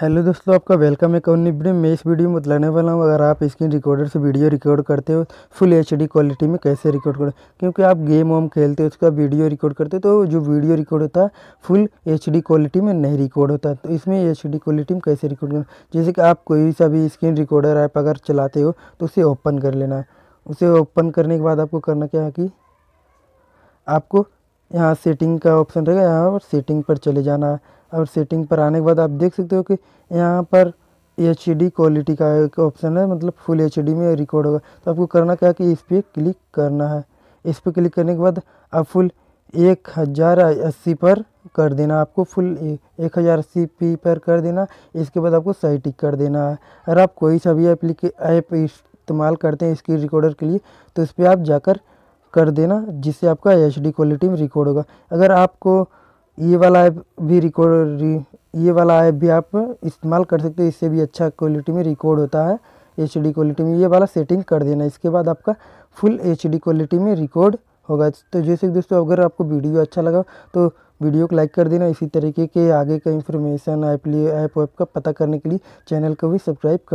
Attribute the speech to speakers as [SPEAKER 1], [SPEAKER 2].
[SPEAKER 1] hello दोस्तों आपका welcome है कौन निबड़े मैं इस वीडियो में बताने वाला हूँ अगर आप स्क्रीन रिकॉर्डर से वीडियो रिकॉर्ड करते हो फुल एचडी क्वालिटी में कैसे रिकॉर्ड करो क्योंकि आप गेम वम खेलते हो उसका वीडियो रिकॉर्ड करते हो तो जो वीडियो रिकॉर्ड होता है फुल एच क्वालिटी में नहीं रिकॉर्ड होता तो इसमें एच क्वालिटी में कैसे रिकॉर्ड करना जैसे कि आप कोई सा भी स्क्रीन रिकॉर्डर ऐप अगर चलाते हो तो उसे ओपन कर लेना उसे ओपन करने के बाद आपको करना क्या है कि आपको यहाँ सेटिंग का ऑप्शन रहेगा यहाँ पर सेटिंग पर चले जाना है और सेटिंग पर आने के बाद आप देख सकते हो कि यहाँ पर एच क्वालिटी का एक ऑप्शन है मतलब फुल एच में रिकॉर्ड होगा तो आपको करना क्या है कि इस पर क्लिक करना है इस पर क्लिक करने के बाद आप फुल एक हज़ार अस्सी पर कर देना आपको फुल एक हज़ार अस्सी पी पर कर देना इसके बाद आपको सही टिक कर देना है अगर आप कोई सा भी एप्लीके ऐप इस्तेमाल करते हैं इसकी रिकॉर्डर के लिए तो इस पर आप जाकर कर देना जिससे आपका एच क्वालिटी में रिकॉर्ड होगा अगर आपको ये वाला ऐप भी रिकॉर्ड ये वाला ऐप भी आप इस्तेमाल कर सकते हो इससे भी अच्छा क्वालिटी में रिकॉर्ड होता है एच क्वालिटी में ये वाला सेटिंग कर देना इसके बाद आपका फुल एच क्वालिटी में रिकॉर्ड होगा तो जैसे दोस्तों अगर आपको वीडियो अच्छा लगा तो वीडियो को लाइक कर देना इसी तरीके के आगे का इन्फॉर्मेशन ऐप लिए ऐप वैप का पता करने के लिए चैनल को भी सब्सक्राइब कर